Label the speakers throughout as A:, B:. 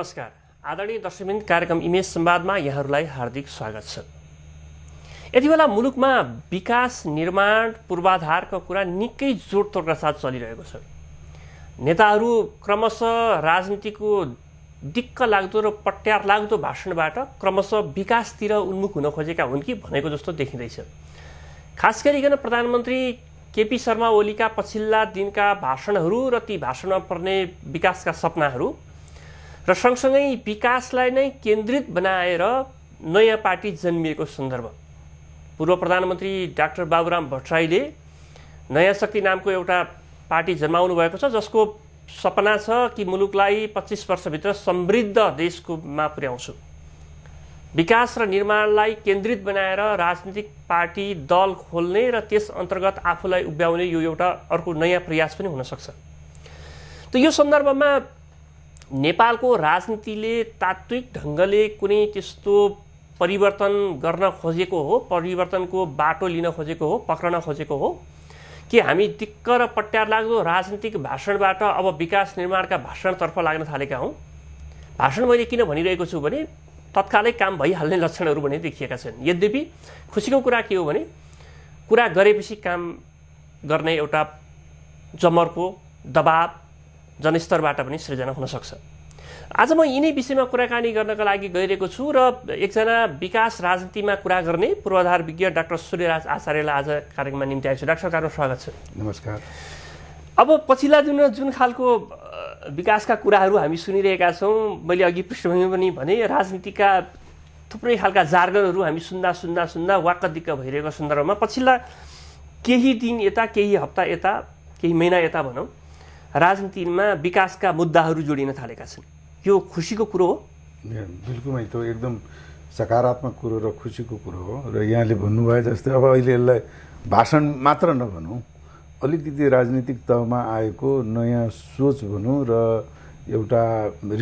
A: नमस्कार आदरणीय दर्शक कार्यक्रम इमेज संवादमा यहाँहरूलाई हार्दिक स्वागत छ यति बेला मुलुकमा विकास निर्माण पूर्वाधारको कुरा निकै जोडतोडका साथ चलिरहेको छ नेताहरू क्रमशः राजनीतिको दिक्क लाग्दो र पट्यार लाग्दो भाषणबाट क्रमशः विकासतिर उन्मुख हुन खोजेका हुन् कि भनेको जस्तो देखिँदैछ खास गरिकन प्रधानमन्त्री केपी शर्मा ओलीका पछिल्ला दिनका भाषणहरू र ती भाषणमा पर्ने विकासका सपनाहरू र सँगसँगै विकासलाई नै केन्द्रित बनाएर नयाँ पार्टी जन्मिएको सन्दर्भ पूर्व प्रधानमन्त्री डाक्टर बाबुराम भट्टराईले नयाँ शक्ति नामको एउटा पार्टी जन्माउनु भएको छ जसको सपना छ कि मुलुकलाई पच्चिस वर्षभित्र समृद्ध देशकोमा पुर्याउँछु विकास र निर्माणलाई केन्द्रित बनाएर राजनीतिक पार्टी दल खोल्ने र त्यस अन्तर्गत आफूलाई उभ्याउने यो एउटा अर्को नयाँ प्रयास पनि हुनसक्छ त यो सन्दर्भमा नेपालको राजनीतिले तात्विक ढङ्गले कुनै त्यस्तो परिवर्तन गर्न खोजेको हो परिवर्तनको बाटो लिन खोजेको हो पक्रन खोजेको हो कि हामी दिक्क र पट्यार लाग्दो राजनीतिक भाषणबाट अब विकास निर्माणका भाषणतर्फ लाग्न थालेका हौँ भाषण मैले किन भनिरहेको छु भने तत्कालै काम भइहाल्ने लक्षणहरू भने देखिएका छन् यद्यपि खुसीको कुरा के हो भने कुरा गरेपछि काम गर्ने एउटा जमरको दबाब जनस्तरबाट पनि सृजना हुनसक्छ आज म यिनै विषयमा कुराकानी गर्नका लागि गइरहेको छु र एकजना विकास राजनीतिमा कुरा गर्ने पूर्वाधार विज्ञ डाक्टर सूर्यराज आचार्यलाई आज कार्यक्रममा निम्ति आएको छु डाक्टर कार्यक्रम स्वागत छ नमस्कार अब पछिल्ला दिन जुन खालको विकासका कुराहरू हामी सुनिरहेका छौँ मैले अघि पृष्ठभूमि पनि भने राजनीतिका थुप्रै खालका जार्गनहरू हामी सुन्दा सुन्दा सुन्दा वाक्क दिक्क भइरहेको सन्दर्भमा पछिल्ला केही दिन यता केही हप्ता यता केही महिना यता भनौँ राजनीतिमा विकासका मुद्दाहरू जोडिन थालेका छन् यो
B: खुसीको कुरो हो बिल्कुलै त्यो एकदम सकारात्मक कुरो र खुसीको कुरो हो र यहाँले भन्नुभयो जस्तै अब अहिले यसलाई भाषण मात्र नभनौँ अलिकति राजनीतिक तहमा आएको नयाँ सोच भनौँ र एउटा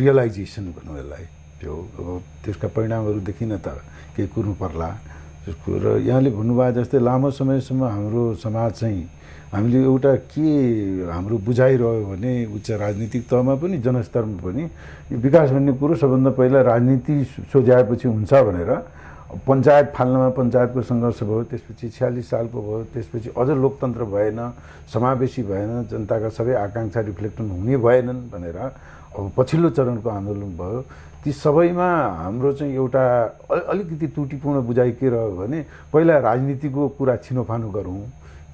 B: रियलाइजेसन भनौँ यसलाई त्यो अब त्यसका परिणामहरू देखिन त केही कुर्नु पर्ला त्यसको र यहाँले भन्नुभयो जस्तै लामो समयसम्म हाम्रो समाज चाहिँ हामीले एउटा के हाम्रो बुझाइरह्यो भने उच्च राजनीतिक तहमा पनि जनस्तरमा पनि यो विकास भन्ने कुरो सबभन्दा पहिला राजनीति सोझ्याएपछि हुन्छ भनेर पञ्चायत फाल्नमा पञ्चायतको सङ्घर्ष भयो त्यसपछि छ्यालिस सालको भयो त्यसपछि अझ लोकतन्त्र भएन समावेशी भएन जनताका सबै आकाङ्क्षा रिफ्लेक्सन हुने भएनन् भनेर अब पछिल्लो चरणको आन्दोलन भयो ती सबैमा हाम्रो चाहिँ एउटा अलिकति त्रुटिपूर्ण बुझाइ के रह्यो भने पहिला राजनीतिको कुरा छिनोफानो गरौँ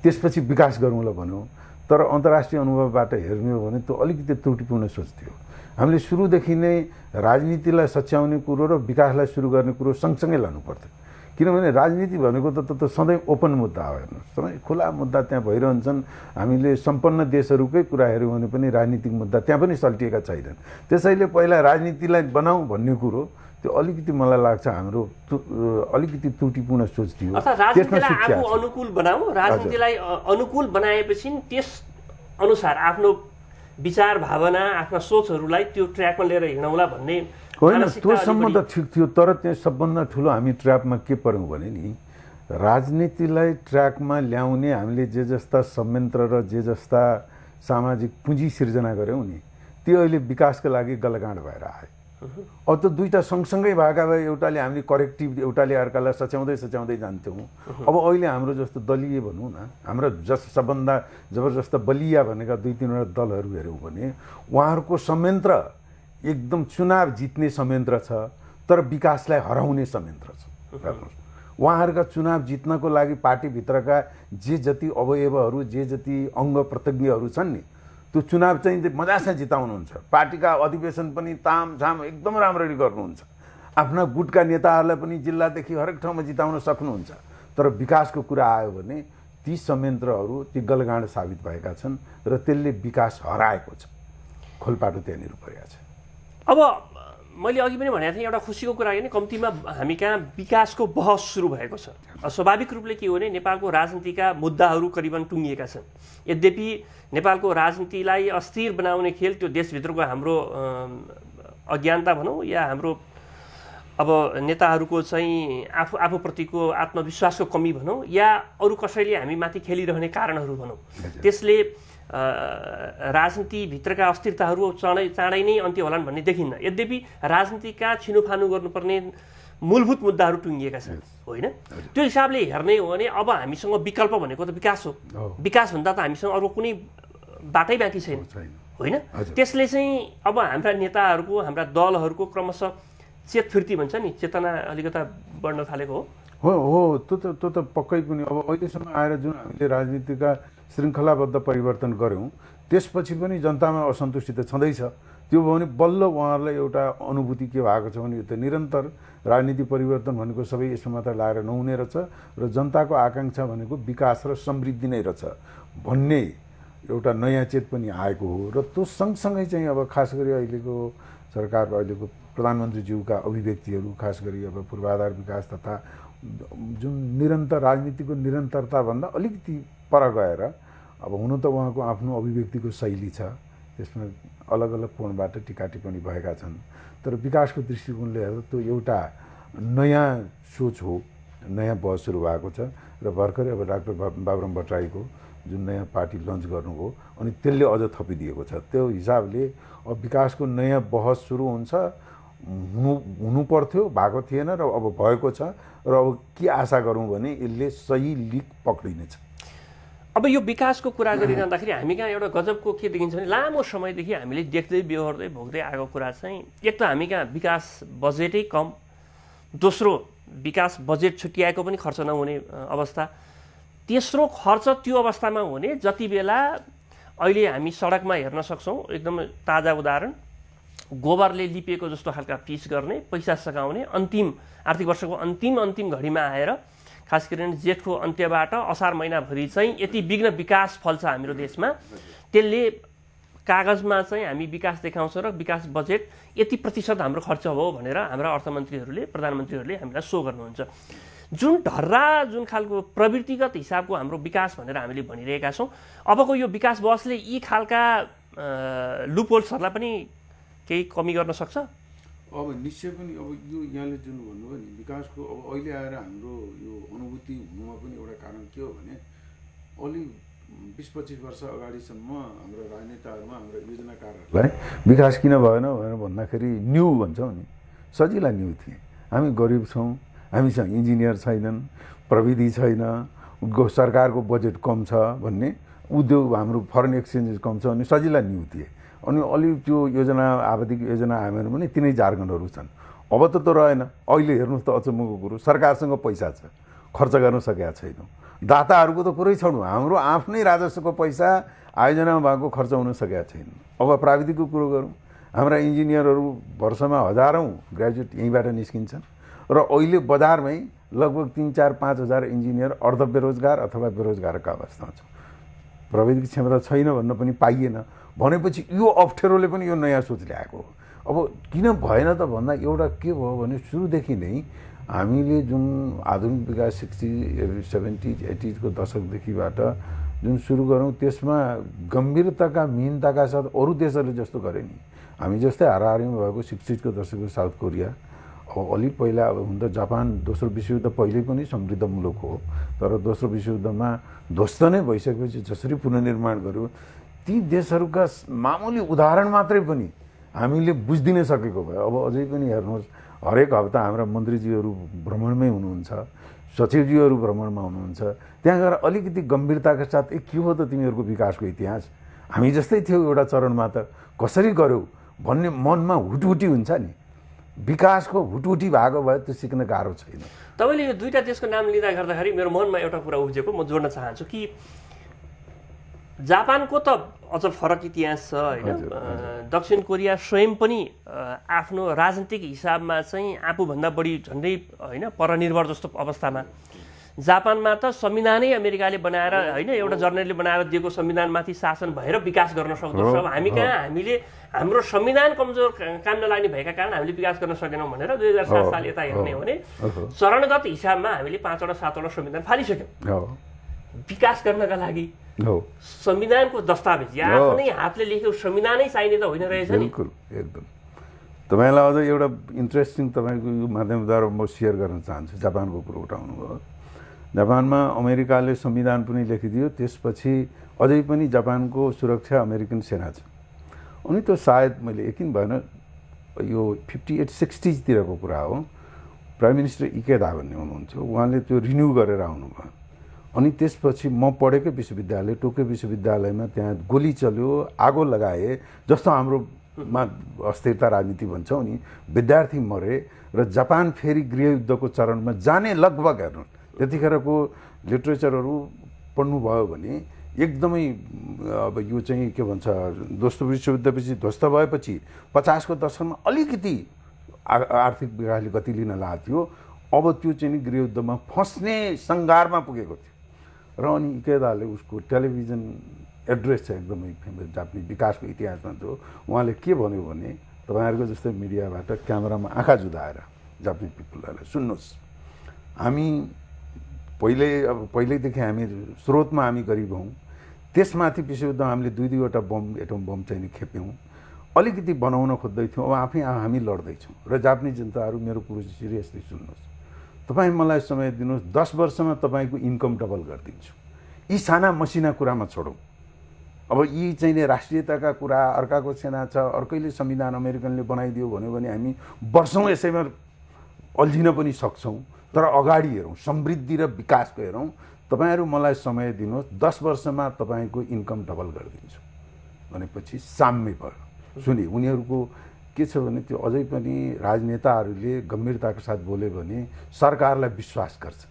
B: त्यसपछि विकास गरौँला भन्यो तर अन्तर्राष्ट्रिय अनुभवबाट हेर्ने हो भने त्यो अलिकति त्रुटिपूर्ण सोच थियो हामीले सुरुदेखि नै राजनीतिलाई सच्याउने कुरो र विकासलाई सुरु गर्ने कुरो सँगसँगै लानु पर्थ्यो किनभने राजनीति भनेको त त सधैँ ओपन मुद्दा हो हेर्नुहोस् सधैँ खुला मुद्दा त्यहाँ भइरहन्छन् हामीले सम्पन्न देशहरूकै कुरा हेऱ्यौँ भने पनि राजनीतिक मुद्दा त्यहाँ पनि सल्टिएका छैनन् त्यसैले पहिला राजनीतिलाई बनाऊ भन्ने कुरो त्यो अलिकति मलाई लाग्छ हाम्रो अलिकति त्रुटिपूर्ण सोच थियो त्यसमा अनुकूल बनाऊ राजनीतिलाई
A: अनुकूल बनाएपछि त्यस अनुसार आफ्नो विचार भावना आफ्ना सोचहरूलाई त्यो ट्र्याकमा लिएर हिँडौँला भन्ने होइन त्योसम्म त
B: ठिक थियो तर त्यो सबभन्दा ठुलो हामी ट्र्याकमा के पऱ्यौँ भने नि राजनीतिलाई ट्र्याकमा ल्याउने हामीले जे जस्ता संयन्त्र र जे जस्ता सामाजिक पुँजी सिर्जना गऱ्यौँ नि त्यो अहिले विकासको लागि गलगाँड भएर आयो अब त्यो दुईवटा सँगसँगै भएका भए एउटाले हामीले करेक्टिभ एउटाले अर्कालाई सच्याउँदै सच्याउँदै जान्थ्यौँ अब अहिले हाम्रो जस्तो दलीय भनौँ न हाम्रो जस सबभन्दा जबरजस्त बलिया भनेका दुई तिनवटा दलहरू हेऱ्यौँ भने उहाँहरूको संयन्त्र एकदम चुनाव जित्ने संयन्त्र छ तर विकासलाई हराउने संयन्त्र छ उहाँहरूका चुनाव जित्नको लागि पार्टीभित्रका जे जति अवयवहरू जे जति अङ्ग प्रतिज्ञहरू छन् नि त्यो चुनाव चाहिँ मजासँग जिताउनुहुन्छ पार्टीका अधिवेशन पनि तामझाम एकदम राम्ररी गर्नुहुन्छ आफ्ना गुटका नेताहरूलाई पनि जिल्लादेखि हरेक ठाउँमा जिताउन सक्नुहुन्छ तर विकासको कुरा आयो भने ती संयन्त्रहरू ती गलगाँड साबित भएका छन् र त्यसले विकास हराएको छ खोलपाटो त्यहाँनिर परेका छ
A: अब मैले अघि पनि भनेको थिएँ एउटा खुसीको कुरा होइन कम्तीमा हामी कहाँ विकासको बहस सुरु भएको छ स्वाभाविक रूपले के हो भने नेपालको राजनीतिका मुद्दाहरू करिबन टुङ्गिएका छन् यद्यपि नेपालको राजनीतिलाई अस्थिर बनाउने खेल त्यो देशभित्रको हाम्रो अज्ञानता भनौँ या हाम्रो अब नेताहरूको चाहिँ आफू आफूप्रतिको आत्मविश्वासको कमी भनौँ या अरू कसैले माथि खेलिरहने कारणहरू भनौँ त्यसले राजनीतिभित्रका अस्थिरताहरू चाँडै चाँडै नै अन्त्य होलान् भन्ने देखिन्न यद्यपि राजनीतिका छिनोफानो गर्नुपर्ने मूलभूत मुद्दाहरू टुङ्गिएका छन् होइन त्यो हिसाबले हेर्ने हो भने अब हामीसँग विकल्प भनेको त विकास हो विकासभन्दा त हामीसँग अरू कुनै बाटै बाँकी छैन होइन त्यसले चाहिँ अब हाम्रा नेताहरूको हाम्रा दलहरूको क्रमशः चेतफिर्ती भन्छ नि चेतना अलिकता बढ्न थालेको
B: हो हो हो त्यो त त्यो त पक्कै पनि अब अहिलेसम्म आएर जुन हामीले राजनीतिका श्रृङ्खलाबद्ध परिवर्तन गऱ्यौँ त्यसपछि पनि जनतामा असन्तुष्टि त छँदैछ त्यो भयो भने बल्ल उहाँहरूलाई एउटा अनुभूति के भएको छ भने यो त निरन्तर राजनीति परिवर्तन भनेको सबै यसमा मात्र लाएर नहुने रहेछ र जनताको आकाङ्क्षा भनेको विकास र समृद्धि नै रहेछ भन्ने एउटा नयाँ चेत पनि आएको हो र त्यो सँगसँगै चाहिँ अब खास गरी अहिलेको सरकार अहिलेको प्रधानमन्त्रीज्यूका अभिव्यक्तिहरू खास गरी अब पूर्वाधार विकास तथा जुन निरन्तर राजनीतिको निरन्तरताभन्दा अलिकति पर गएर अब हुन त उहाँको आफ्नो अभिव्यक्तिको शैली छ त्यसमा अलग अलग कोणबाट टिका टिप्पणी भएका छन् तर विकासको दृष्टिकोणले हेर्दा त्यो एउटा नयाँ सोच हो नयाँ बहस सुरु भएको छ र भर्खरै अब डाक्टर बाबुराम भट्टराईको जुन नयाँ पार्टी लन्च गर्नुभयो अनि त्यसले अझ थपिदिएको छ त्यो हिसाबले अब विकासको नयाँ बहस सुरु हुन्छ हुनु हुनु पर्थ्यो भएको थिएन र अब भएको छ र अब के आशा गरौँ भने यसले सही लिक पक्रिनेछ
A: अब यो विकासको कुरा गरिरहँदाखेरि हामी कहाँ एउटा गजबको के देखिन्छ भने लामो समयदेखि हामीले देख्दै बेहोर्दै भोग्दै आएको कुरा चाहिँ एक त हामी कहाँ विकास बजेटै कम दोस्रो विकास बजेट छुट्याएको पनि खर्च नहुने अवस्था तेस्रो खर्च त्यो अवस्थामा हुने जति बेला अहिले हामी सडकमा हेर्न सक्छौँ एकदम ताजा उदाहरण गोबरले लिपिएको जस्तो खालका फिस गर्ने पैसा सघाउने अन्तिम आर्थिक वर्षको अन्तिम अन्तिम घडीमा आएर खास गरी जेठको अन्त्यबाट असार महिनाभरि चाहिँ यति विघ्न विकास फल्छ हाम्रो देशमा त्यसले कागजमा चाहिँ हामी विकास देखाउँछौँ र विकास बजेट यति प्रतिशत हाम्रो खर्च हो भनेर हाम्रा अर्थमन्त्रीहरूले प्रधानमन्त्रीहरूले हामीलाई सो गर्नुहुन्छ जुन ढर्रा जुन खालको प्रवृत्तिगत हिसाबको हाम्रो विकास भनेर हामीले भनिरहेका छौँ अबको यो विकास बसले यी खालका लुपोल्सहरूलाई पनि केही कमी गर्न सक्छ
B: अब निश्चय पनि अब यो यहाँले जुन भन्नुभयो नि विकासको अब अहिले आएर हाम्रो यो अनुभूति हुनुमा पनि एउटा कारण के हो भने अलि बिस पच्चिस वर्ष अगाडिसम्म हाम्रो राजनेताहरूमा हाम्रो योजनाकारहरूलाई विकास किन भएन भनेर भन्दाखेरि न्यु भन्छौँ नि सजिला न्यू थिए हामी गरिब छौँ हामीसँग इन्जिनियर छैनन् प्रविधि छैन सरकारको बजेट कम छ भन्ने उद्योग हाम्रो फरेन एक्सचेन्जेस कम छ भने सजिला न्यु थिए अनि अलि त्यो योजना आवधिक योजना हामीहरू पनि तिनै झारखण्डहरू छन् अब त त रहेन अहिले हेर्नुहोस् त अचम्मको कुरो सरकारसँग पैसा छ खर्च गर्न सकेका छैनौँ दाताहरूको त कुरै छोड्नु हाम्रो आफ्नै राजस्वको पैसा आयोजनामा भएको खर्च हुन सकेका छैन अब प्राविधिकको कुरो गरौँ हाम्रा इन्जिनियरहरू वर्षमा हजारौँ ग्रेजुएट यहीँबाट निस्किन्छन् र अहिले बजारमै लगभग तिन चार पाँच हजार इन्जिनियर अर्ध बेरोजगार अथवा बेरोजगारको अवस्थामा छ प्रविधिक क्षमता छैन भन्न पनि पाइएन भनेपछि यो अप्ठ्यारोले पनि यो नयाँ सोच ल्याएको हो अब किन भएन त भन्दा एउटा के भयो भने सुरुदेखि नै हामीले जुन आधुनिक विकास सिक्सटिज सेभेन्टिज एटिजको दशकदेखिबाट जुन सुरु गऱ्यौँ त्यसमा गम्भीरताका मिहिनताका साथ अरू देशहरूले जस्तो गरे नि हामी जस्तै हाराहारीमा भएको सिक्सटिजको दशकको साउथ कोरिया अब अलिक पहिला अब हुन त जापान दोस्रो विश्वयुद्ध पहिले पनि समृद्ध मुलुक हो तर दोस्रो विश्वयुद्धमा ध्वस्त नै भइसकेपछि जसरी पुनर्निर्माण गर्यो ती देशहरूका मामुली उदाहरण मात्रै पनि हामीले बुझिदिन सकेको भयो अब अझै पनि हेर्नुहोस् हरेक हप्ता हाम्रा मन्त्रीजीहरू भ्रमणमै हुनुहुन्छ सचिवजीहरू भ्रमणमा हुनुहुन्छ त्यहाँ गएर अलिकति गम्भीरताका साथ ए के हो त तिमीहरूको विकासको इतिहास हामी जस्तै थियौ एउटा चरणमा त कसरी गऱ्यौ भन्ने मनमा हुटहुटी हुन्छ नि विकासको हुटहुटी भएको भए त्यो सिक्न गाह्रो छैन
A: तपाईँले यो दुईवटा देशको नाम लिँदा गर्दाखेरि मेरो मनमा एउटा कुरा उब्जेको म जोड्न चाहन्छु कि जापानको त अझ फरक इतिहास छ होइन दक्षिण कोरिया स्वयं पनि आफ्नो राजनीतिक हिसाबमा चाहिँ आफूभन्दा बढी झन्डै होइन परनिर्भर जस्तो अवस्थामा जापानमा त संविधानै अमेरिकाले बनाएर होइन एउटा जर्नलले बनाएर दिएको संविधानमाथि शासन भएर विकास गर्न अब हामी कहाँ हामीले हाम्रो संविधान कमजोर काम नलाग्ने भएका कारण हामीले विकास गर्न सकेनौँ भनेर दुई हजार सात साल यता हेर्ने हो भने चरणगत हिसाबमा हामीले पाँचवटा सातवटा संविधान फालिसक्यौँ विकास गर्नका लागि संविधानको दस्तावेज या आफ्नै हातले लेखेको संविधानै चाहिने त होइन रहेछ बिल्कुल
B: एकदम तपाईँलाई अझ एउटा इन्ट्रेस्टिङ तपाईँको यो माध्यमद्वारा म सेयर गर्न चाहन्छु जापानको कुरो उठाउनुभयो जापानमा अमेरिकाले संविधान पनि लेखिदियो त्यसपछि अझै पनि जापानको सुरक्षा अमेरिकन सेना छ अनि त्यो सायद मैले यकिन भएन यो फिफ्टी एट सिक्सटिजतिरको कुरा हो प्राइम मिनिस्टर इकेदा भन्ने हुनुहुन्छ उहाँले त्यो रिन्यू गरेर आउनुभयो अनि त्यसपछि म पढेकै विश्वविद्यालय टोकियो विश्वविद्यालयमा त्यहाँ गोली चल्यो आगो लगाए जस्तो हाम्रोमा अस्थिरता राजनीति भन्छौँ नि विद्यार्थी मरे र जापान फेरि गृहयुद्धको चरणमा जाने लगभग हेर्नु त्यतिखेरको लिट्रेचरहरू पढ्नुभयो भने एकदमै अब यो चाहिँ के भन्छ दोस्रो विश्वविद्यालयपछि ध्वस्त भएपछि पचासको दशकमा अलिकति आर्थिक विकासले गति लिन लाग्थ्यो अब त्यो चाहिँ नि गृहयुद्धमा फस्ने सङ्घारमा पुगेको थियो र अनि इकेदाले उसको टेलिभिजन एड्रेस चाहिँ एकदमै फेमस जापानी विकासको इतिहासमा थियो उहाँले के भन्यो भने तपाईँहरूको जस्तै मिडियाबाट क्यामेरामा आँखा जुदाएर जापानी पिपुलहरूलाई सुन्नुहोस् हामी पहिल्यै अब पहिल्यैदेखि हामी स्रोतमा हामी गरिब हौँ त्यसमाथि विश्वयुद्ध हामीले दुई दुईवटा बम एटम बम चाहिँ खेप्यौँ अलिकति बनाउन खोज्दैथ्यौँ अब आफै हामी लड्दैछौँ र जापानी जनताहरू मेरो कुरो चाहिँ सिरियसली सुन्नुहोस् तपाईँ मलाई समय दिनुहोस् दस वर्षमा तपाईँको इन्कम डबल गरिदिन्छु यी साना मसिना कुरामा छोडौँ अब यी चाहिँ राष्ट्रियताका कुरा अर्काको सेना छ अर्कैले संविधान अमेरिकनले बनाइदियो भन्यो भने हामी वर्षौँ यसैमा अल्झिन पनि सक्छौँ तर अगाडि हेरौँ समृद्धि र विकासको हेरौँ तपाईँहरू मलाई समय दिनुहोस् दस वर्षमा तपाईँको इन्कम डबल गरिदिन्छु भनेपछि साम्य भयो सुने उनीहरूको के छ भने त्यो अझै पनि राजनेताहरूले गम्भीरताको साथ बोल्यो भने सरकारलाई विश्वास गर्छ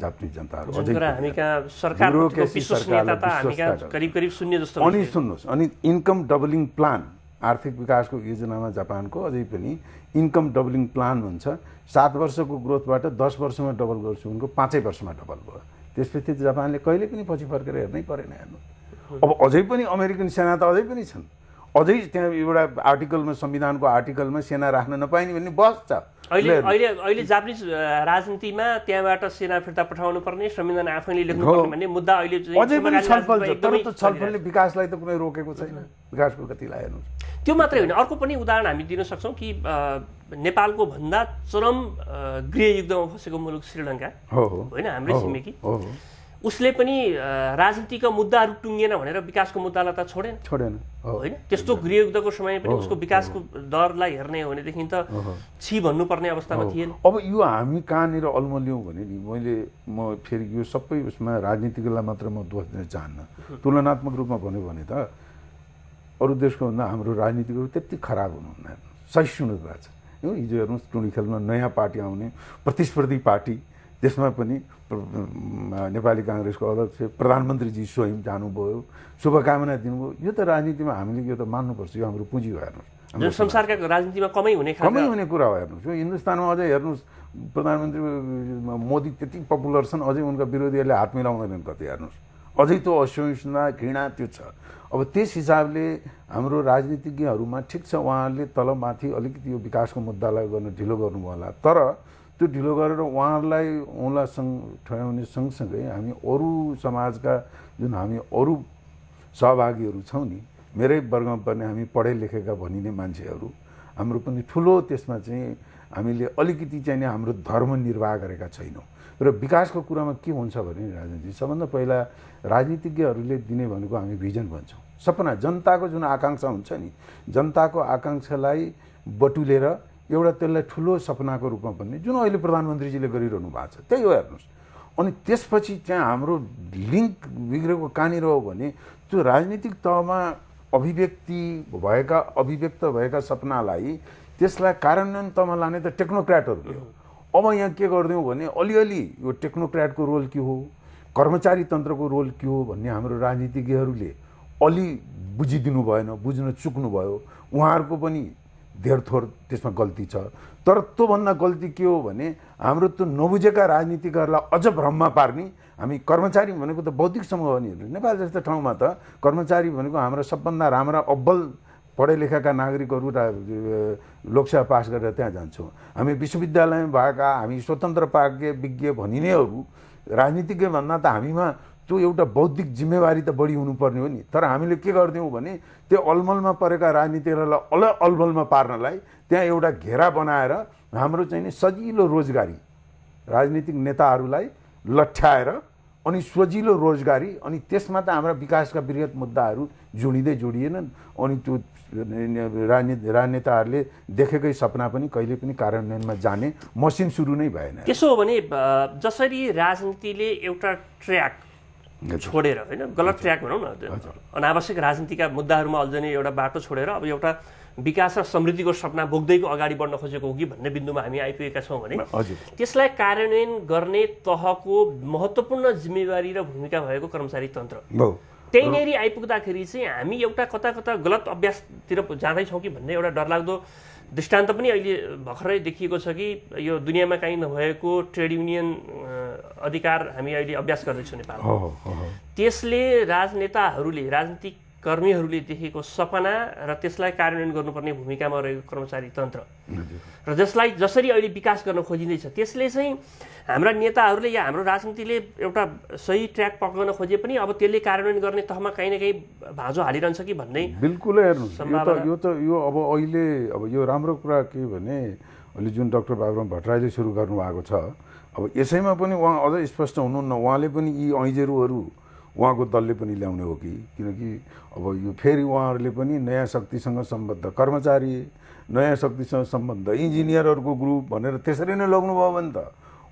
B: जापानिज जनताहरू अनि सुन्नुहोस् अनि इन्कम डबलिङ प्लान आर्थिक विकासको योजनामा जापानको अझै पनि इन्कम डबलिङ प्लान हुन्छ सात वर्षको ग्रोथबाट दस वर्षमा डबल गर्छु उनको पाँचै वर्षमा डबल भयो त्यसपछि जापानले कहिले पनि पछि फर्केर हेर्नै परेन हेर्नु अब अझै पनि अमेरिकन सेना त अझै पनि छन् अझै त्यहाँ एउटा आर्टिकलमा संविधानको आर्टिकलमा सेना राख्न नपाइने भने बस्छ अहिले अहिले
A: अहिले जापानिज राजनीतिमा त्यहाँबाट सेना फिर्ता पठाउनु पर्ने संविधान आफैले लेख्नु पर्ने भन्ने मुद्दा अहिले अझै पनि छलफल तर त छलफलले
B: विकासलाई त कुनै रोकेको छैन विकासको गतिलाई हेर्नु
A: त्यो मात्रै होइन अर्को पनि उदाहरण हामी दिन सक्छौँ कि नेपालको भन्दा चरम गृहयुद्धमा फँसेको मुलुक श्रीलङ्का हो होइन हाम्रै छिमेकी उसले पनि राजनीतिका मुद्दाहरू टुङ्गिएन भनेर विकासको मुद्दालाई त छोडेन
B: छोडेन होइन
A: त्यस्तो गृहयुद्धको समय पनि उसको विकासको दरलाई हेर्ने हो भनेदेखि त छि भन्नुपर्ने अवस्थामा थिएन
B: अब यो हामी कहाँनिर अल्मल्यौँ भने नि मैले म फेरि यो सबै उसमा राजनीतिकलाई मात्र म दोष दिन चाहन्न तुलनात्मक रूपमा भन्यो भने त अरू देशको भन्दा हाम्रो राजनीतिहरू त्यति खराब हुनुहुन्न सहिष्णु भएको छ हिजो हेर्नुहोस् टुँडी खेलमा नयाँ पार्टी आउने प्रतिस्पर्धी पार्टी त्यसमा पनि नेपाली काङ्ग्रेसको अध्यक्ष प्रधानमन्त्रीजी स्वयं जानुभयो शुभकामना दिनुभयो यो त राजनीतिमा हामीले यो त मान्नुपर्छ यो हाम्रो पुँजी हो हेर्नुहोस्
A: संसारका राजनीतिमा कमै हुने कमै हुने
B: कुरा हो हेर्नुहोस् यो हिन्दुस्तानमा अझै हेर्नुहोस् प्रधानमन्त्री मोदी त्यति पपुलर छन् अझै उनका विरोधीहरूले हात मिलाउँदैनन् कति हेर्नुहोस् अझै त्यो असहिष्णुता घृणा त्यो छ अब त्यस हिसाबले हाम्रो राजनीतिज्ञहरूमा ठिक छ उहाँहरूले तलमाथि अलिकति यो विकासको मुद्दालाई गर्न ढिलो गर्नुभयो होला तर त्यो ढिलो गरेर उहाँहरूलाई उहाँलाई सँग ठ्याउने सँगसँगै हामी अरू समाजका जुन हामी अरू सहभागीहरू छौँ नि मेरै वर्गमा पर्ने हामी पढे लेखेका भनिने मान्छेहरू हाम्रो पनि ठुलो त्यसमा चाहिँ हामीले अलिकति चाहिँ नि हाम्रो धर्म निर्वाह गरेका छैनौँ र विकासको कुरामा के हुन्छ भने राजनीति सबभन्दा पहिला राजनीतिज्ञहरूले दिने भनेको हामी भिजन भन्छौँ सपना जनताको जुन आकाङ्क्षा हुन्छ नि जनताको आकाङ्क्षालाई बटुलेर एउटा त्यसलाई ठुलो सपनाको रूपमा पनि जुन अहिले प्रधानमन्त्रीजीले गरिरहनु भएको छ त्यही हो हेर्नुहोस् अनि त्यसपछि त्यहाँ हाम्रो लिङ्क बिग्रेको कहाँनिर हो भने त्यो राजनीतिक तहमा अभिव्यक्ति भएका अभिव्यक्त भएका सपनालाई त्यसलाई कार्यान्वयन तहमा लाने त टेक्नोक्राटहरूले हो अब यहाँ के गरिदिउँ भने अलिअलि यो टेक्नोक्राटको रोल के हो कर्मचारी तन्त्रको रोल के हो भन्ने हाम्रो राजनीतिज्ञहरूले अलि बुझिदिनु भएन बुझ्न चुक्नुभयो उहाँहरूको पनि धेर थोर त्यसमा गल्ती छ तर त्योभन्दा गल्ती के हो भने हाम्रो त्यो नबुझेका राजनीतिकहरूलाई अझ भ्रममा पार्ने हामी कर्मचारी भनेको त बौद्धिक समूहनीहरू नेपाल जस्तो ठाउँमा त कर्मचारी भनेको हाम्रो सबभन्दा राम्रा अब्बल पढे लेखाका नागरिकहरू र लोकसेवा पास गरेर त्यहाँ जान्छौँ हामी विश्वविद्यालयमा भएका हामी स्वतन्त्र पाक्य विज्ञ भनिनेहरू राजनीतिज्ञ भन्दा त हामीमा त्यो एउटा बौद्धिक जिम्मेवारी त बढी हुनुपर्ने हो नि तर हामीले के गरिदियौँ भने त्यो अलमलमा परेका राजनीतिहरूलाई अल अलमलमा पार्नलाई त्यहाँ एउटा घेरा बनाएर हाम्रो चाहिँ नि सजिलो रोजगारी राजनीतिक नेताहरूलाई लठ्याएर अनि सजिलो रोजगारी अनि त्यसमा त हाम्रा विकासका वृहत मुद्दाहरू जोडिँदै जोडिएनन् अनि त्यो राजनीति राजनेताहरूले देखेकै सपना पनि कहिले पनि कार्यान्वयनमा जाने मसिन सुरु नै भएन
A: त्यसो हो भने जसरी राजनीतिले एउटा ट्र्याक छोडेर होइन गलत ट्र्याक भनौँ न अनावश्यक राजनीतिका मुद्दाहरूमा अल्झने एउटा बाटो छोडेर अब एउटा विकास र समृद्धिको सपना बोक्दैको अगाडि बढ्न खोजेको हो कि भन्ने बिन्दुमा हामी आइपुगेका छौँ भने त्यसलाई कार्यान्वयन गर्ने तहको महत्त्वपूर्ण जिम्मेवारी र भूमिका भएको कर्मचारी तन्त्र त्यहीँनिर आइपुग्दाखेरि चाहिँ हामी एउटा कता कता गलत अभ्यासतिर जाँदैछौँ कि भन्ने एउटा डरलाग्दो दृष्टान्त पनि अहिले भर्खरै देखिएको छ कि यो दुनियाँमा काहीँ नभएको ट्रेड युनियन अधिकार हामी अहिले अभ्यास गर्दैछौँ नेपालमा त्यसले राजनेताहरूले राजनीतिक कर्मीहरूले देखेको सपना र त्यसलाई कार्यान्वयन गर्नुपर्ने भूमिकामा रहेको कर्मचारी तन्त्र र जसलाई जसरी अहिले विकास गर्न खोजिँदैछ त्यसले चाहिँ हाम्रा नेताहरूले या हाम्रो राजनीतिले एउटा सही ट्र्याक पक्राउन खोजे पनि अब त्यसले कार्यान्वयन गर्ने तहमा काहीँ न काहीँ भाँजो हालिरहन्छ कि भन्ने बिल्कुलै हेर्नु
B: यो त यो अब अहिले अब यो राम्रो कुरा के भने अहिले जुन डक्टर बाबुराम भट्टराईले सुरु गर्नुभएको छ अब यसैमा पनि उहाँ अझ स्पष्ट हुनुहुन्न उहाँले पनि यी ऐजेरूहरू उहाँको दलले पनि ल्याउने हो कि किनकि अब यो फेरि उहाँहरूले पनि नयाँ शक्तिसँग सम्बद्ध कर्मचारी नयाँ शक्तिसँग सम्बद्ध इन्जिनियरहरूको ग्रुप भनेर त्यसरी नै लग्नुभयो भने त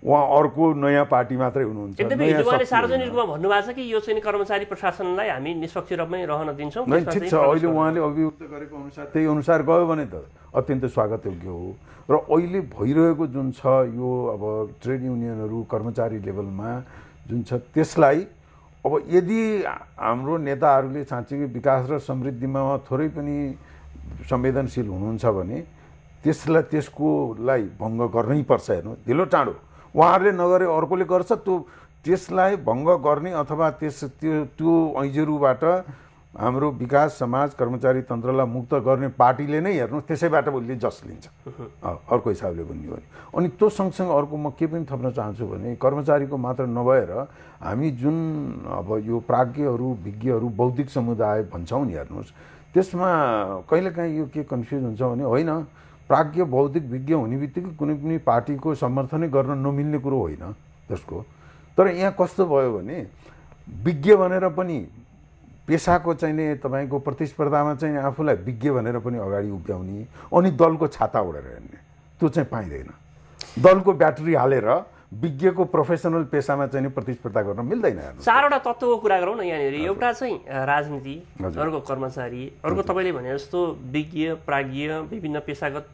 B: उहाँ अर्को नयाँ पार्टी मात्रै हुनुहुन्छ
A: सार्वजनिक रूपमा भन्नुभएको छ कि यो चाहिँ कर्मचारी प्रशासनलाई हामी निष्पक्ष रूपमै रहन दिन्छौँ ठिक छ अहिले उहाँले अभिव्यक्त गरेको
B: अनुसार त्यही अनुसार गयो भने त अत्यन्त स्वागतयोग्य हो र अहिले भइरहेको जुन छ यो अब ट्रेड युनियनहरू कर्मचारी लेभलमा जुन छ त्यसलाई अब यदि हाम्रो नेताहरूले साँच्चीकै विकास र समृद्धिमा थोरै पनि संवेदनशील हुनुहुन्छ भने त्यसलाई त्यसकोलाई भङ्ग गर्नै पर्छ हेर्नु ढिलो टाढो उहाँहरूले नगरे अर्कोले गर्छ त्यो त्यसलाई भङ्ग गर्ने अथवा त्यस त्यो त्यो ऐजरूबाट हाम्रो विकास समाज कर्मचारी तन्त्रलाई मुक्त गर्ने पार्टीले नै हेर्नुहोस् त्यसैबाट उसले जस लिन्छ अर्को हिसाबले भन्ने हो अनि त्यो सँगसँगै अर्को म के पनि थप्न चाहन्छु भने कर्मचारीको मात्र नभएर हामी जुन अब यो प्राज्ञहरू विज्ञहरू बौद्धिक समुदाय भन्छौँ नि हेर्नुहोस् त्यसमा कहिलेकाहीँ यो के कन्फ्युज हुन्छ भने होइन प्राज्ञ बौद्धिक विज्ञ हुने बित्तिकै कुनै पनि पार्टीको समर्थनै गर्न नमिल्ने कुरो होइन त्यसको तर यहाँ कस्तो भयो भने विज्ञ भनेर पनि पेसाको चाहिँ नि तपाईँको प्रतिस्पर्धामा चाहिँ आफूलाई विज्ञ भनेर पनि अगाडि उभ्याउने अनि दलको छाता उडेर हेर्ने त्यो चाहिँ पाइँदैन दलको ब्याट्री हालेर विज्ञको प्रोफेसनल पेसामा चाहिँ नि प्रतिस्पर्धा गर्न मिल्दैन
A: चारवटा तत्त्वको कुरा गरौँ न यहाँनिर एउटा चाहिँ राजनीति अर्को कर्मचारी अर्को तपाईँले भने जस्तो विज्ञ प्राज्ञ विभिन्न पेसागत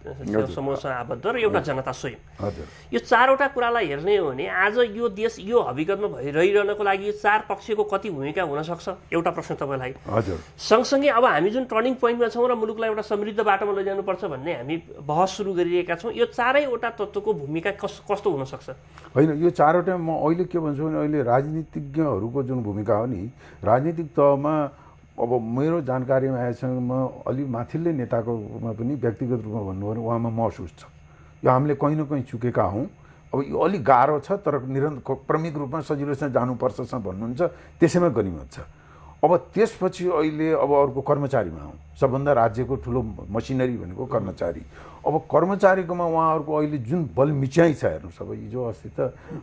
A: समूहसँग आबद्ध र एउटा जनता
B: स्वयं
A: यो चारवटा कुरालाई हेर्ने हो भने आज यो देश यो हविगतमा भइ रहिरहनको लागि चार पक्षको कति भूमिका हुनसक्छ एउटा प्रश्न तपाईँलाई हजुर सँगसँगै अब हामी जुन टर्निङ पोइन्टमा छौँ र मुलुकलाई एउटा समृद्ध बाटोमा लैजानुपर्छ भन्ने हामी बहस सुरु गरिरहेका छौँ यो चारैवटा तत्त्वको भूमिका कस कस्तो हुनसक्छ
B: होइन यो चारवटा म अहिले के भन्छु भने अहिले राजनीतिज्ञहरूको जुन भूमिका हो नि राजनीतिक तहमा अब मेरो जानकारीमा आएसम्म अलि माथिल्लो नेताकोमा पनि व्यक्तिगत रूपमा भन्नु भने उहाँमा महसुस छ यो हामीले कहीँ न कहीँ चुकेका हौँ अब यो अलिक गाह्रो छ तर निरन्तर क्रमिक रूपमा सजिलोसँग जानुपर्छ भन्नुहुन्छ त्यसैमा गनिमत छ अब त्यसपछि अहिले अब अर्को कर्मचारीमा आउँ सबभन्दा राज्यको ठुलो मसिनरी भनेको कर्मचारी अब कर्मचारीकोमा उहाँहरूको अहिले जुन बल मिच्याइ छ हेर्नुहोस् अब हिजो अस्ति त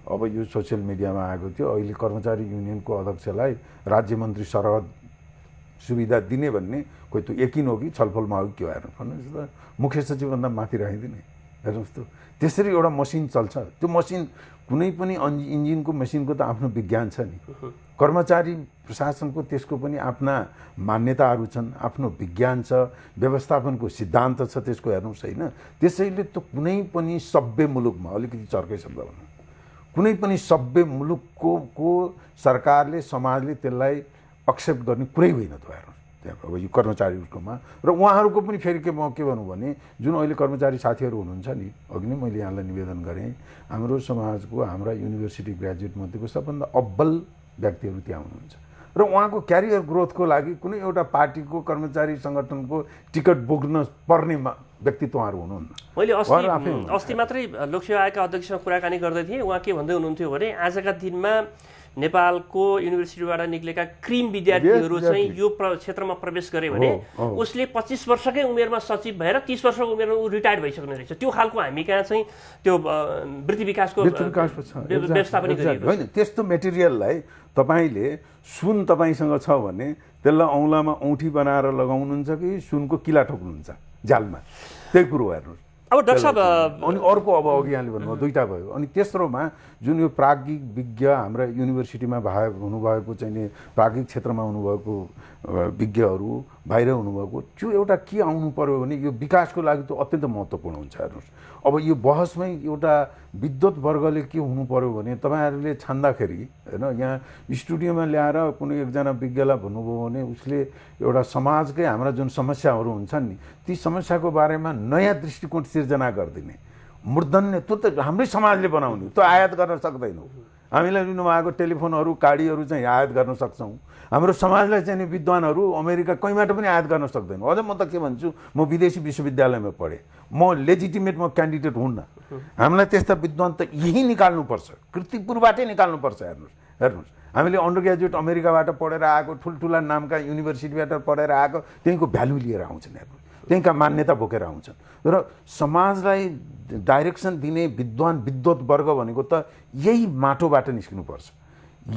B: अब यो सोसियल मिडियामा आएको थियो अहिले कर्मचारी युनियनको अध्यक्षलाई राज्य मन्त्री सरहद सुविधा दिने भन्ने खोइ त यकिन हो कि छलफलमा हो कि के हेर्नु भन्नुहोस् त मुख्य सचिवभन्दा माथि राखिदिने हेर्नुहोस् त त्यसरी एउटा मसिन चल्छ त्यो मसिन कुनै पनि इन्जिनको मसिनको त आफ्नो विज्ञान छ नि कर्मचारी प्रशासनको त्यसको पनि आफ्ना मान्यताहरू छन् आफ्नो विज्ञान छ व्यवस्थापनको सिद्धान्त छ त्यसको हेर्नुहोस् होइन त्यसैले त्यो कुनै पनि सभ्य मुलुकमा अलिकति चर्कै शब्द भनौँ कुनै पनि सभ्य मुलुकको को सरकारले समाजले त्यसलाई एक्सेप्ट गर्ने कुरै होइन त हेर्नुहोस् त्यहाँ अब यो कर्मचारीहरूकोमा र उहाँहरूको पनि फेरि के म के भनौँ भने जुन अहिले कर्मचारी साथीहरू हुनुहुन्छ नि अघि नै मैले यहाँलाई निवेदन गरेँ हाम्रो समाजको हाम्रा युनिभर्सिटी ग्रेजुएट मध्येको सबभन्दा अब्बल व्यक्तिहरू त्यहाँ हुनुहुन्छ र उहाँको क्यारियर ग्रोथको लागि कुनै एउटा पार्टीको कर्मचारी सङ्गठनको टिकट बोक्न व्यक्तित्व व्यक्तित्वहरू हुनुहुन्न मैले अस्ति
A: अस्ति मात्रै लोकसेवा आयोगका अध्यक्षसँग कुराकानी गर्दै थिएँ उहाँ के भन्दै हुनुहुन्थ्यो भने आजका दिनमा नेपालको युनिभर्सिटीबाट निक्लेका क्रिम विद्यार्थीहरू चाहिँ यो क्षेत्रमा प्रवेश गरे भने उसले पच्चिस वर्षकै उमेरमा सचिव भएर तिस वर्षको उमेरमा ऊ रिटायर्ड भइसक्ने रहेछ त्यो खालको हामी कहाँ चाहिँ त्यो वृद्धि विकासको व्यवस्था पनि होइन
B: त्यस्तो मेटेरियललाई तपाईँले सुन तपाईँसँग छ भने त्यसलाई औँलामा औँठी बनाएर लगाउनुहुन्छ कि सुनको किला ठोक्नुहुन्छ जालमा त्यही कुरो हेर्नुहोस् अब डाक्टर साहब अनि अर्को अब अघि यहाँले भन्नुभयो दुईवटा भयो अनि तेस्रोमा जुन यो प्राज्ञिक विज्ञ हाम्रा युनिभर्सिटीमा भए हुनुभएको चाहिँ प्राज्ञिक क्षेत्रमा हुनुभएको विज्ञहरू बाहिर हुनुभएको त्यो एउटा के आउनु पऱ्यो भने यो विकासको लागि त अत्यन्त महत्त्वपूर्ण हुन्छ हेर्नुहोस् अब यो बहसमै एउटा विद्वत वर्गले के हुनु पऱ्यो भने तपाईँहरूले छान्दाखेरि होइन यहाँ स्टुडियोमा ल्याएर कुनै एकजना विज्ञलाई भन्नुभयो भने उसले एउटा समाजकै हाम्रा जुन समस्याहरू हुन्छन् नि ती समस्याको बारेमा नयाँ दृष्टिकोण सिर्जना गरिदिने मूर्धन्य त्यो त हाम्रै समाजले बनाउने त्यो आयात गर्न सक्दैनौँ हामीलाई लिनु टेलिफोनहरू गाडीहरू चाहिँ आयात गर्न सक्छौँ हाम्रो समाजलाई चाहिँ विद्वानहरू अमेरिका कहीँबाट पनि आयात गर्न सक्दैनौँ अझ म त के भन्छु म विदेशी विश्वविद्यालयमा पढेँ म लेजिटिमेट म क्यान्डिडेट हुन्न हामीलाई त्यस्ता विद्वान त यहीँ निकाल्नुपर्छ कृतिपुरबाटै निकाल्नुपर्छ हेर्नुहोस् हेर्नुहोस् हामीले अन्डर ग्रेजुएट अमेरिकाबाट पढेर आएको ठुल्ठुला नामका युनिभर्सिटीबाट पढेर आएको त्यहीँको भ्यालु लिएर आउँछन् हेर्नु त्यहीँका मान्यता बोकेर आउँछन् र समाजलाई डाइरेक्सन दिने विद्वान विद्वत वर्ग भनेको त यही माटोबाट निस्किनुपर्छ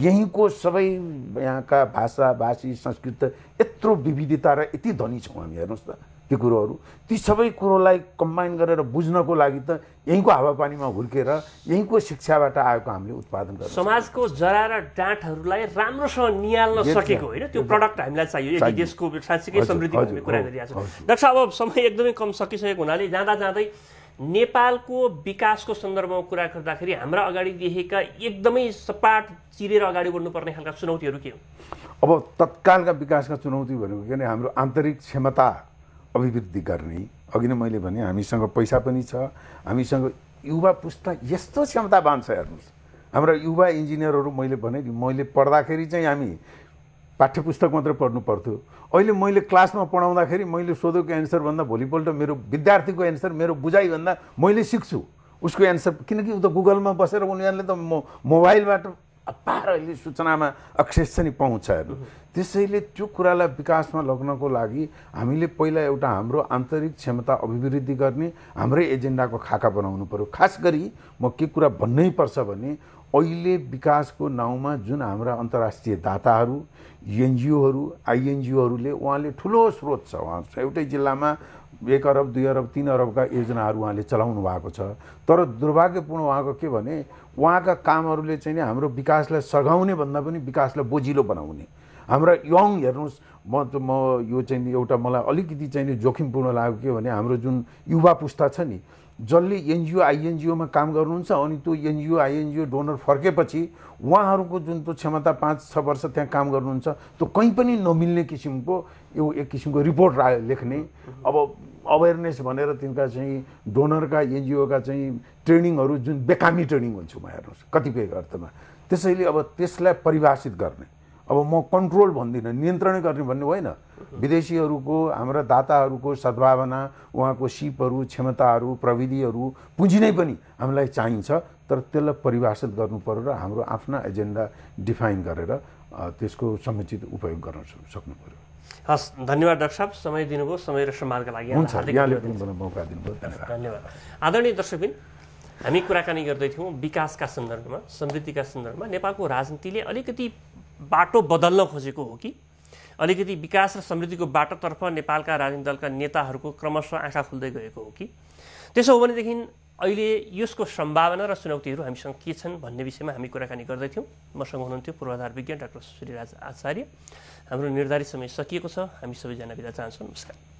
B: यहीँको सबै यहाँका भाषा भाषी संस्कृत यत्रो विविधता र यति धनी छौँ हामी हेर्नुहोस् त ती कुरोहरू ती सबै कुरोलाई कम्बाइन गरेर बुझ्नको लागि त यहीँको हावापानीमा हुर्केर यहीँको शिक्षाबाट आएको हामीले उत्पादन गर्छौँ
A: समाजको जरा र डाँटहरूलाई राम्रोसँग निहाल्न सकेको होइन त्यो प्रडक्ट हामीलाई चाहियो यदि देशको सांस्कृतिक समृद्धि भन्ने कुरा गरिरहेको छ डाक्टर अब समय एकदमै कम सकिसकेको हुनाले जाँदा जाँदै नेपालको विकासको सन्दर्भमा कुरा गर्दाखेरि हाम्रा अगाडि देखेका एकदमै सपाट चिरेर अगाडि बढ्नुपर्ने खालका चुनौतीहरू के हो
B: अब तत्कालका विकासका चुनौती भनेको के भने हाम्रो आन्तरिक क्षमता अभिवृद्धि गर्ने अघि नै मैले भने हामीसँग पैसा पनि छ हामीसँग युवा पुस्ता यस्तो क्षमतावान छ हेर्नुहोस् हाम्रो युवा इन्जिनियरहरू मैले भने मैले पढ्दाखेरि चाहिँ हामी पाठ्य पुस्तक मात्रै पढ्नु पर्थ्यो अहिले मैले क्लासमा पढाउँदाखेरि मैले सोधेको एन्सरभन्दा भोलिपल्ट मेरो विद्यार्थीको एन्सर मेरो बुझाइभन्दा मैले सिक्छु उसको एन्सर किनकि ऊ त गुगलमा बसेर उनीहरूले त म मोबाइलबाट पार अहिले सूचनामा एक्सेस चाहिँ पाउँछ हेर्नु त्यसैले त्यो कुरालाई विकासमा लग्नको लागि हामीले पहिला एउटा हाम्रो आन्तरिक क्षमता अभिवृद्धि गर्ने हाम्रै एजेन्डाको खाका बनाउनु पऱ्यो खास गरी म के कुरा भन्नै पर्छ भने अहिले विकासको नाउँमा जुन हाम्रा अन्तर्राष्ट्रिय दाताहरू एनजिओहरू आइएनजिओहरूले उहाँले ठुलो स्रोत छ उहाँ एउटै जिल्लामा एक अरब दुई अरब तिन अरबका योजनाहरू उहाँले चलाउनु भएको छ तर दुर्भाग्यपूर्ण उहाँको के भने उहाँका कामहरूले चाहिँ हाम्रो विकासलाई सघाउने भन्दा पनि विकासलाई बोजिलो बनाउने हाम्रा यङ हेर्नुहोस् म त म यो चाहिँ एउटा मलाई अलिकति चाहिँ नि जोखिमपूर्ण लाग्यो के भने हाम्रो जुन युवा पुस्ता छ नि जसले एनजिओ आइएनजिओमा काम गर्नुहुन्छ अनि त्यो एनजिओ आइएनजिओ डोनर फर्केपछि उहाँहरूको जुन त्यो क्षमता पाँच छ वर्ष त्यहाँ काम गर्नुहुन्छ त्यो कहीँ पनि नमिल्ने किसिमको यो एक किसिमको रिपोर्ट लेख्ने अब अवेरनेस भनेर तिनका चाहिँ डोनरका एनजिओका चाहिँ ट्रेनिङहरू जुन बेकामी ट्रेनिङ हुन्छ म हेर्नुहोस् कतिपय अर्थमा त्यसैले अब त्यसलाई परिभाषित गर्ने अब म कन्ट्रोल भन्दिनँ नियन्त्रण गर्ने भन्ने होइन विदेशीहरूको हाम्रा दाताहरूको सद्भावना उहाँको सिपहरू क्षमताहरू प्रविधिहरू पुँजी नै पनि हामीलाई चाहिन्छ तर त्यसलाई परिभाषित गर्नु पर्यो र हाम्रो आफ्ना एजेन्डा डिफाइन गरेर त्यसको समुचित उपयोग गर्न सक्नु पर्यो
A: हस् धन्यवाद डाक्टर साहब समय दिनुभयो समय र सम्मानका लागि मौका
B: दिनुभयो धन्यवाद
A: आदरणीय दर्शकबिन हामी कुराकानी गर्दैथ्यौँ विकासका सन्दर्भमा समृद्धिका सन्दर्भमा नेपालको राजनीतिले अलिकति बाटो बदल्न खोजेको हो कि अलिकति विकास र समृद्धिको बाटोतर्फ नेपालका राजनीतिक दलका नेताहरूको क्रमशः आँखा खुल्दै गएको हो कि त्यसो हो भनेदेखि अहिले यसको सम्भावना र चुनौतीहरू हामीसँग के छन् भन्ने विषयमा हामी कुराकानी गर्दैथ्यौँ मसँग हुनुहुन्थ्यो पूर्वाधार विज्ञ डाक्टर श्रीराज आचार्य हाम्रो निर्धारित समय सकिएको छ हामी सबैजना बिदा चाहन्छौँ नमस्कार